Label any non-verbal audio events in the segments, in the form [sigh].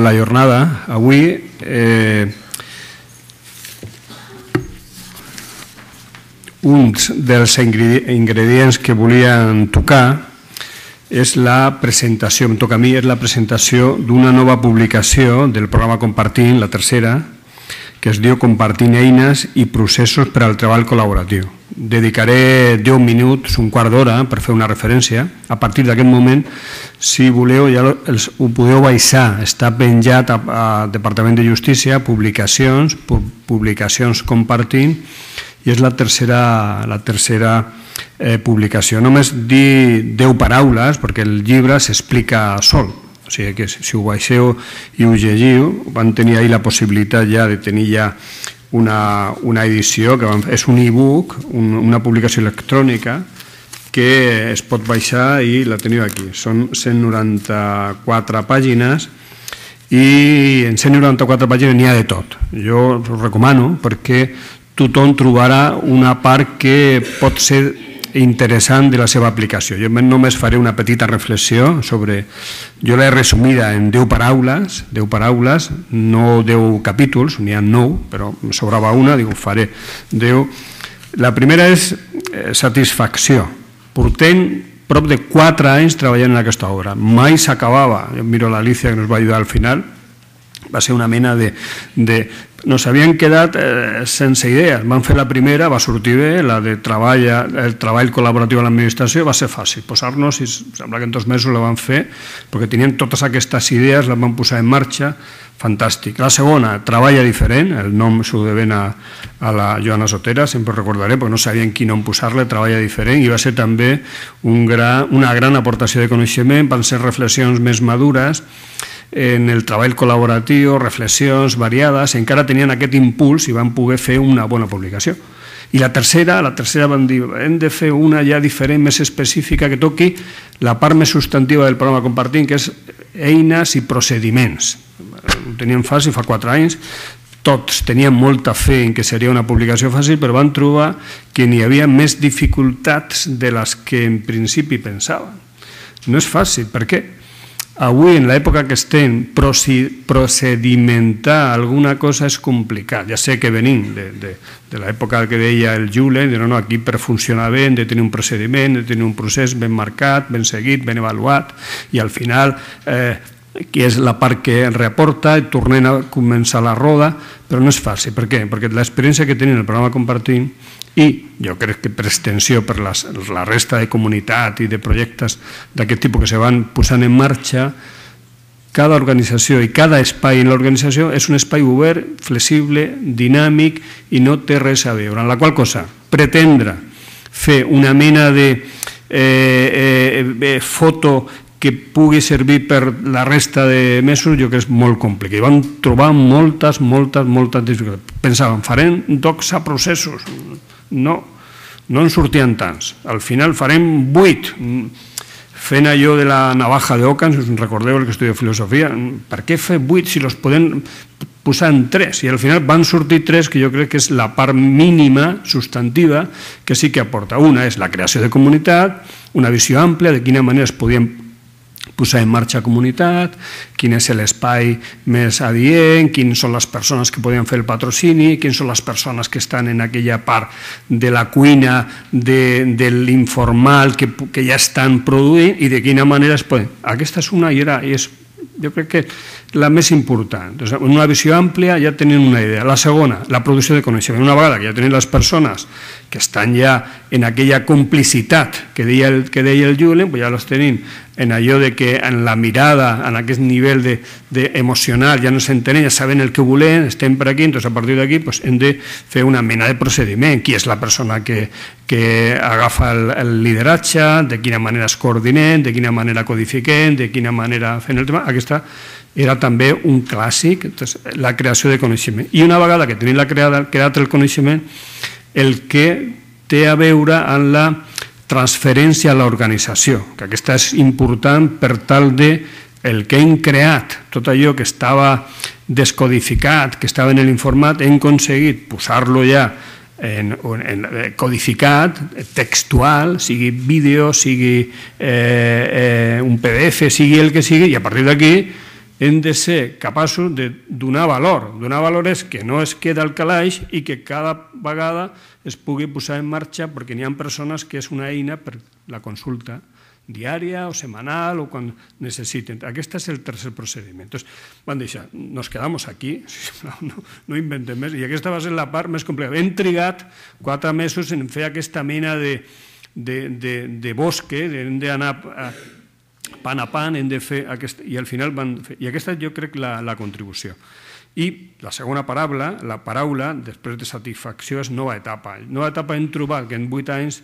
la jornada. Avui eh, un dels ingredients que volien tocar és la presentació, em toca a mi, és la presentació d'una nova publicació del programa Compartint, la tercera, que es diu Compartint eines i processos per al treball col·laboratiu dedicaré 10 minuts, un quart d'hora, per fer una referència. A partir d'aquest moment, si voleu, ja els, ho podeu baixar. Està penjat al Departament de Justícia, publicacions, publicacions compartint, i és la tercera, la tercera eh, publicació. Només dir 10 paraules, perquè el llibre s'explica sol. O sigui que si ho baixeu i ho llegiu, van tenir ahir la possibilitat ja de tenir ja una, una edició que és un e-book, un, una publicació electrònica que es pot baixar i la teniu aquí. Són 194 pàgines i en 194 pàgines n'hi ha de tot. Jo us recomano perquè tothom trobarà una part que pot ser interessant de la seva aplicació. Jo només faré una petita reflexió sobre... Jo l'he resumida en 10 paraules, 10 paraules, no 10 capítols, n'hi ha 9, però em sobrava una, dic, faré 10. La primera és eh, satisfacció. Portem prop de 4 anys treballant en aquesta obra. Mai s'acabava. Jo miro l'Alicia que ens va ajudar al final, va ser una mena de... de no s'havien quedat eh, sense idees. Van fer la primera, va sortir bé, la de treball, el treball col·laboratiu a l'administració va ser fàcil. Posar-nos, i sembla que en dos mesos la van fer, perquè tenien totes aquestes idees, les van posar en marxa, fantàstic. La segona, Treballa diferent, el nom s'ho deben a, a la Joana Sotera, sempre recordaré, perquè no sabien quin nom posar-le, Treballa diferent, i va ser també un gran, una gran aportació de coneixement, van ser reflexions més madures, en el treball col·laboratiu, reflexions variades, encara tenien aquest impuls i van poder fer una bona publicació. I la tercera, la tercera van dir, hem de fer una ja diferent, més específica, que toqui la part més substantiva del programa Compartint, que és eines i procediments. Ho tenien fàcil fa quatre anys, tots tenien molta fe en que seria una publicació fàcil, però van trobar que n'hi havia més dificultats de les que en principi pensaven. No és fàcil, per què? Avui, en l'època que estem, procedimentar alguna cosa és complicat. Ja sé que venim de, de, de l'època que deia el Jule, de no, no, aquí per funcionar bé hem de tenir un procediment, de tenir un procés ben marcat, ben seguit, ben avaluat, i al final eh, que és la part que reaporta i tornem a començar la roda, però no és fàcil. Per què? Perquè l'experiència que tenim en el programa Compartim i jo crec que per extensió per la resta de comunitat i de projectes d'aquest tipus que se van posant en marxa, cada organització i cada espai en l'organització és un espai obert, flexible, dinàmic i no té res a veure. En la qual cosa, pretendre fer una mena de eh, eh, eh, foto que pugui servir per la resta de mesos, jo que és molt complicat. I vam trobar moltes, moltes, moltes dificultats. Pensàvem, farem a processos no, no en sortien tants. Al final farem vuit. Fent allò de la navaja de Ockham, si us recordeu el que estudia filosofia, per què fer vuit si els podem posar en tres? I al final van sortir tres, que jo crec que és la part mínima substantiva que sí que aporta. Una és la creació de comunitat, una visió àmplia de quina manera es podien posar en marxa comunitat, quin és l'espai més adient, quines són les persones que podien fer el patrocini, quines són les persones que estan en aquella part de la cuina, de, de l'informal que, que ja estan produint i de quina manera es poden... Aquesta és una i era, i és, jo crec que la més important. Doncs una visió àmplia ja tenen una idea. La segona, la producció de coneixement. Una vegada que ja tenen les persones que estan ja en aquella complicitat que deia el, que deia el Julen, pues ja les tenim en allò de que en la mirada, en aquest nivell de, de emocional, ja no s'entenen, ja saben el que volen, estem per aquí, doncs a partir d'aquí pues, hem de fer una mena de procediment, qui és la persona que, que agafa el, el lideratge, de quina manera es coordinem, de quina manera codifiquem, de quina manera fem el tema, aquesta era també un clàssic, la creació de coneixement. I una vegada que tenim la creada, creat el coneixement, el que té a veure amb la transferència a l'organització, que aquesta és important per tal de el que hem creat, tot allò que estava descodificat, que estava en l'informat, hem aconseguit posar-lo ja en, en, eh, codificat, textual, sigui vídeo, sigui eh, eh, un PDF, sigui el que sigui, i a partir d'aquí hem de ser capaços de donar valor. Donar valor és que no es queda al calaix i que cada vegada es pugui posar en marxa perquè n'hi ha persones que és una eina per la consulta diària o semanal o quan necessiten. Aquest és el tercer procediment. Entonces, van deixar, nos quedamos aquí, [laughs] no, no inventem més, i aquesta va ser la part més complicada. Hem trigat quatre mesos en fer aquesta mena de, de, de, de bosque, hem d'anar pan a pan, hem de fer aquest... I al final van fer... I aquesta jo crec la, la contribució. I la segona paraula, la paraula, després de satisfacció, és nova etapa. Nova etapa hem trobat que en vuit anys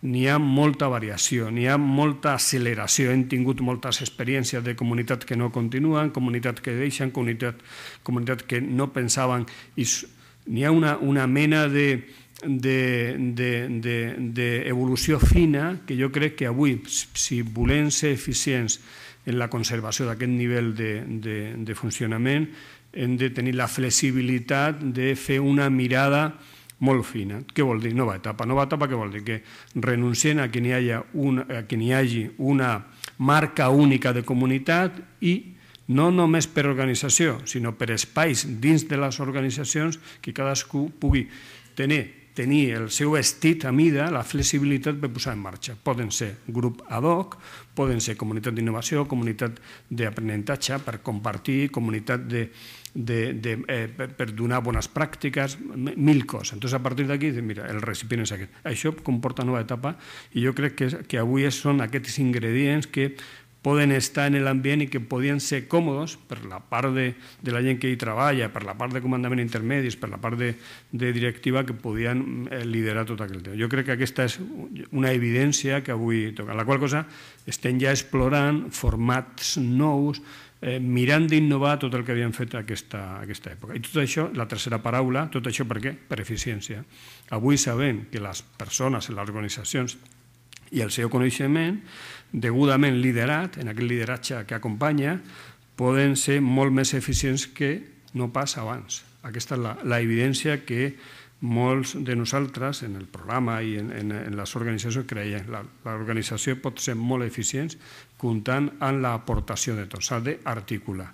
n'hi ha molta variació, n'hi ha molta acceleració. Hem tingut moltes experiències de comunitats que no continuen, comunitats que deixen, comunitats comunitat que no pensaven... I n'hi ha una, una mena de d'evolució de, de, de, fina que jo crec que avui, si volem ser eficients en la conservació d'aquest nivell de, de, de funcionament, hem de tenir la flexibilitat de fer una mirada molt fina. Què vol dir? Nova etapa. Nova etapa què vol dir? Que renunciem a que n'hi hagi, un, que hi hagi una marca única de comunitat i no només per organització, sinó per espais dins de les organitzacions que cadascú pugui tenir tenir el seu vestit a mida, la flexibilitat per posar en marxa. Poden ser grup ad hoc, poden ser comunitat d'innovació, comunitat d'aprenentatge per compartir, comunitat de, de, de, eh, per donar bones pràctiques, mil coses. Entonces, a partir d'aquí, mira, el recipient és aquest. Això comporta nova etapa i jo crec que, que avui són aquests ingredients que poden estar en l'ambient i que podien ser còmodes per la part de, de la gent que hi treballa, per la part de comandament intermedis, per la part de, de directiva que podien eh, liderar tot aquell tema. Jo crec que aquesta és una evidència que avui toca. La qual cosa estem ja explorant formats nous, eh, mirant d'innovar tot el que havíem fet aquesta, aquesta època. I tot això, la tercera paraula, tot això per què? Per eficiència. Avui sabem que les persones, les organitzacions i el seu coneixement degudament liderat, en aquest lideratge que acompanya, poden ser molt més eficients que no pas abans. Aquesta és la, la evidència que molts de nosaltres en el programa i en, en, en les organitzacions creiem. L'organització pot ser molt eficient comptant amb l'aportació de tots. S'ha d'articular.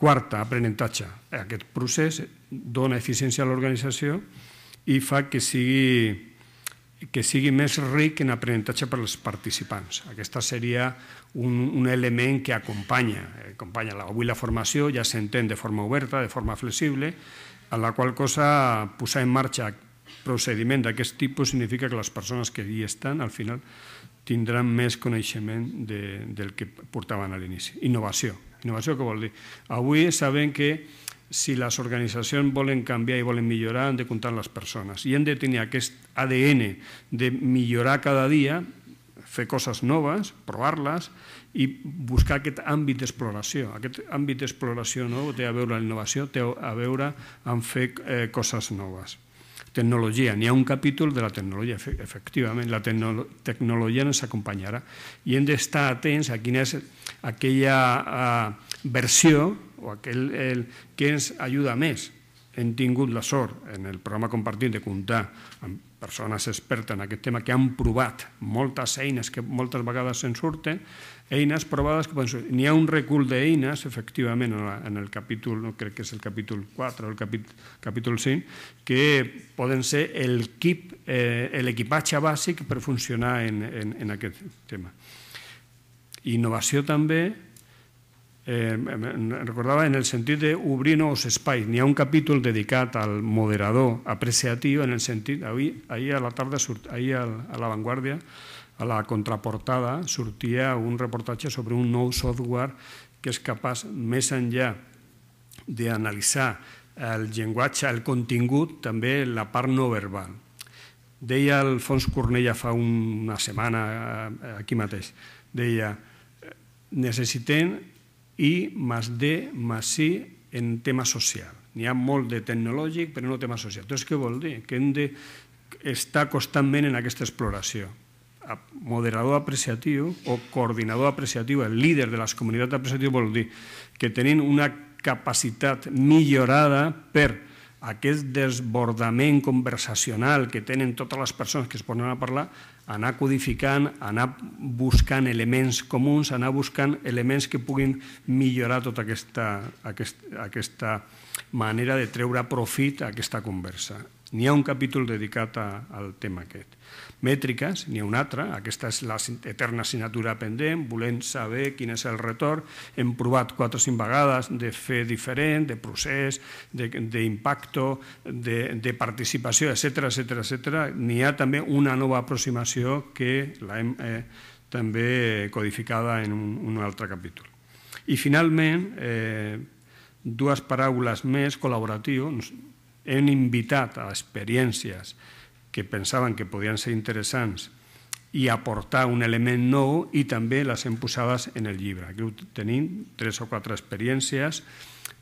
Quarta, aprenentatge. Aquest procés dona eficiència a l'organització i fa que sigui que sigui més ric en aprenentatge per als participants. Aquesta seria un, un element que acompanya, eh, acompanya la, avui la formació, ja s'entén de forma oberta, de forma flexible, a la qual cosa posar en marxa procediment d'aquest tipus significa que les persones que hi estan al final tindran més coneixement de, del que portaven a l'inici. Innovació. Innovació què vol dir? Avui sabem que si les organitzacions volen canviar i volen millorar, han de comptar les persones. I hem de tenir aquest ADN de millorar cada dia, fer coses noves, provar-les i buscar aquest àmbit d'exploració. Aquest àmbit d'exploració nou té a veure amb l'innovació, té a veure amb fer eh, coses noves. Tecnologia. N'hi ha un capítol de la tecnologia, efectivament. La tecnologia ens acompanyarà. I hem d'estar atents a quina és aquella eh, versió o aquell el, que ens ajuda més. Hem tingut la sort en el programa compartit de comptar amb persones expertes en aquest tema que han provat moltes eines que moltes vegades se'n surten, eines provades que poden sortir. n'hi ha un recul d'eines, efectivament, en, la, en el capítol, no, crec que és el capítol 4 o el capít, capítol 5, que poden ser eh, l'equipatge eh, bàsic per funcionar en, en, en aquest tema. Innovació també, eh, recordava en el sentit d'obrir nous espais. N'hi ha un capítol dedicat al moderador apreciatiu en el sentit... Avui, ahir a la tarda, surt, ahir a La Vanguardia, a la contraportada, sortia un reportatge sobre un nou software que és capaç, més enllà d'analitzar el llenguatge, el contingut, també la part no verbal. Deia Alfons Cornella fa una setmana eh, aquí mateix, deia necessitem i más D més I en tema social. N'hi ha molt de tecnològic, però no tema social. Llavors, què vol dir? Que hem d'estar constantment en aquesta exploració. Moderador apreciatiu o coordinador apreciatiu, el líder de les comunitats apreciatives, vol dir que tenim una capacitat millorada per aquest desbordament conversacional que tenen totes les persones que es posen a parlar, anar codificant, anar buscant elements comuns, anar buscant elements que puguin millorar tota aquesta, aquesta, aquesta manera de treure profit a aquesta conversa. N'hi ha un capítol dedicat al tema aquest. Mètriques, n'hi ha un altre, aquesta és la eterna assignatura pendent, volem saber quin és el retorn, hem provat quatre o cinc vegades de fer diferent, de procés, d'impacte, de, de, de participació, etc etc etc. N'hi ha també una nova aproximació que l'hem eh, també codificada en un, un altre capítol. I finalment, eh, dues paraules més, col·laboratiu, hem invitat a experiències que pensaven que podien ser interessants i aportar un element nou i també les hem posades en el llibre. Aquí tenim tres o quatre experiències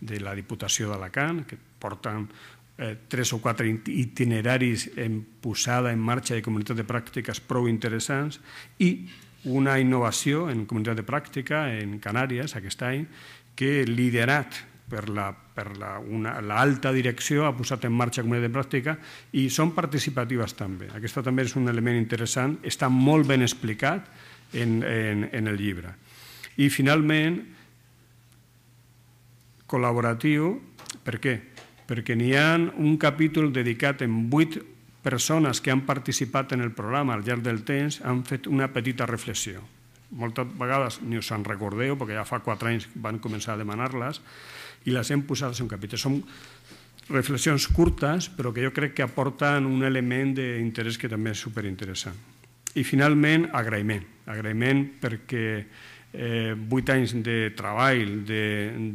de la Diputació d'Alacant que porten eh, tres o quatre itineraris en posada en marxa de comunitat de pràctiques prou interessants i una innovació en comunitat de pràctica en Canàries aquest any que liderat per la, per la, una, alta direcció, ha posat en marxa comunitat de pràctica i són participatives també. Aquesta també és un element interessant, està molt ben explicat en, en, en el llibre. I finalment, col·laboratiu, per què? Perquè n'hi ha un capítol dedicat en vuit persones que han participat en el programa al llarg del temps han fet una petita reflexió moltes vegades ni us en recordeu, perquè ja fa quatre anys van començar a demanar-les, i les hem posat en capítol. Són reflexions curtes, però que jo crec que aporten un element d'interès que també és superinteressant. I finalment, agraïment. Agraïment perquè eh, vuit anys de treball, de,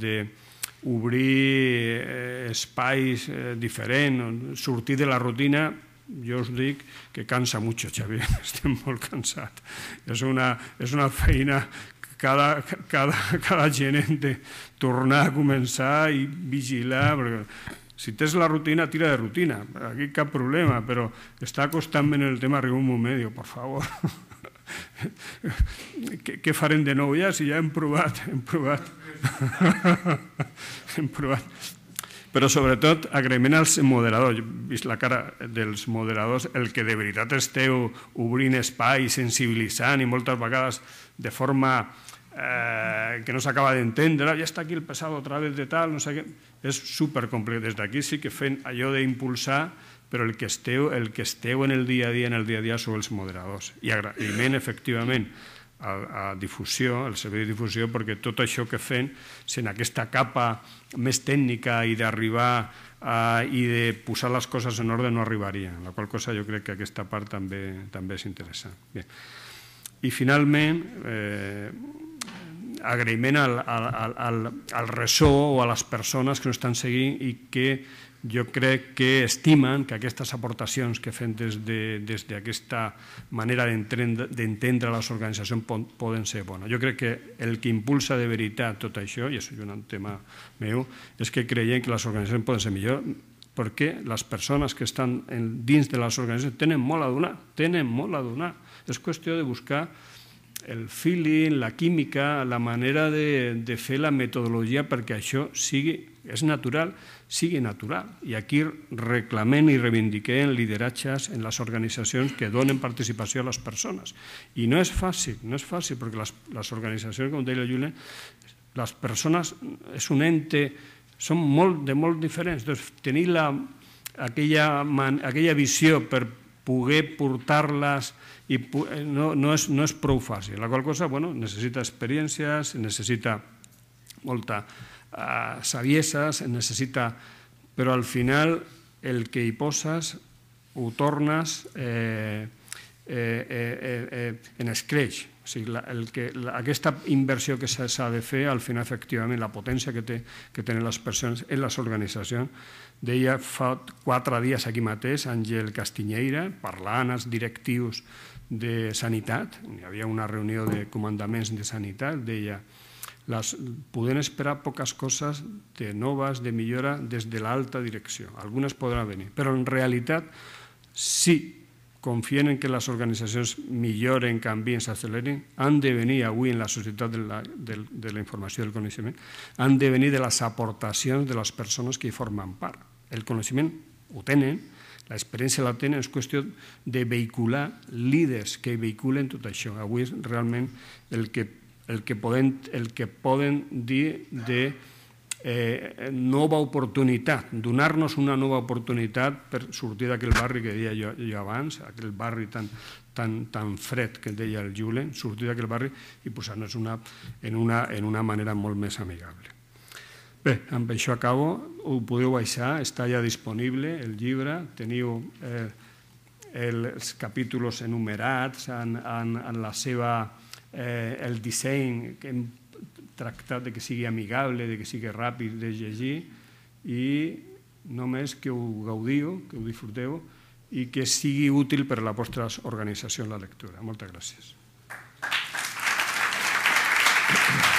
de obrir eh, espais eh, diferents, sortir de la rutina, jo us dic que cansa molt, Xavier, [laughs] estem molt cansats. És una, és una feina cada, cada, cada de tornar a començar i vigilar, perquè si tens la rutina, tira de rutina, aquí cap problema, però està costant-me en el tema arriba un moment, dic, per favor, [laughs] què, què farem de nou ja, si ja hem provat, hem provat, [laughs] hem provat. Però sobretot agraïment als moderadors, he vist la cara dels moderadors, el que de veritat esteu obrint espai, sensibilitzant i moltes vegades de forma eh, que no s'acaba d'entendre, ja està aquí el pesado otra vez de tal, no sé què... És supercomplicat. Des d'aquí sí que fent allò d'impulsar, però el que, esteu, el que esteu en el dia a dia, en el dia a dia, sou els moderadors. I agraïment, efectivament, a, a difusió, al servei de difusió, perquè tot això que fem, sent aquesta capa més tècnica i d'arribar eh, i de posar les coses en ordre no arribaria, la qual cosa jo crec que aquesta part també també és interessant. Bé. I finalment, eh, agraïment al, al, al, al ressò o a les persones que ens estan seguint i que jo crec que estimen que aquestes aportacions que fem des d'aquesta de, manera d'entendre les organitzacions poden ser bones. Jo crec que el que impulsa de veritat tot això, i això és un tema meu, és que creiem que les organitzacions poden ser millor perquè les persones que estan dins de les organitzacions tenen molt a donar, tenen molt a donar. És qüestió de buscar el feeling, la química, la manera de, de fer la metodologia perquè això sigui, és natural, sigui natural. I aquí reclamem i reivindiquem lideratges en les organitzacions que donen participació a les persones. I no és fàcil, no és fàcil, perquè les, les organitzacions, com deia la Julen, les persones és un ente, són molt, de molt diferents. Doncs tenir la, aquella, man, aquella visió per poder portar-les i eh, no, no, és, no és prou fàcil. La qual cosa bueno, necessita experiències, necessita molta uh, saviesa, necessita... Però al final el que hi poses ho tornes eh, eh, eh, eh, eh en escreix. O sigui, la, el que, la, aquesta inversió que s'ha de fer, al final, efectivament, la potència que, té, que tenen les persones en les organitzacions. Deia fa quatre dies aquí mateix Àngel Castinyeira, parlant als directius de sanitat, hi havia una reunió de comandaments de sanitat, deia les, podem esperar poques coses de noves, de millora, des de l'alta direcció. Algunes podran venir, però en realitat sí confien en que les organitzacions milloren, canvien, s'acceleren, han de venir avui en la societat de la, de, de la informació i del coneixement, han de venir de les aportacions de les persones que hi formen part. El coneixement ho tenen, l'experiència la tenen, és qüestió de vehicular líders que vehiculen tot això. Avui és realment el que, el que, poden, el que poden dir de eh, nova oportunitat, donar-nos una nova oportunitat per sortir d'aquell barri que deia jo, abans, aquell barri tan, tan, tan fred que deia el Julen, sortir d'aquell barri i posar-nos una, en, una, en una manera molt més amigable. Bé, amb això acabo, ho podeu baixar, està ja disponible el llibre, teniu eh, els capítols enumerats en, la seva eh, el disseny que hem tractat de que sigui amigable, de que sigui ràpid de llegir i només que ho gaudiu, que ho disfruteu i que sigui útil per a la vostra organització en la lectura. Moltes gràcies. Gràcies.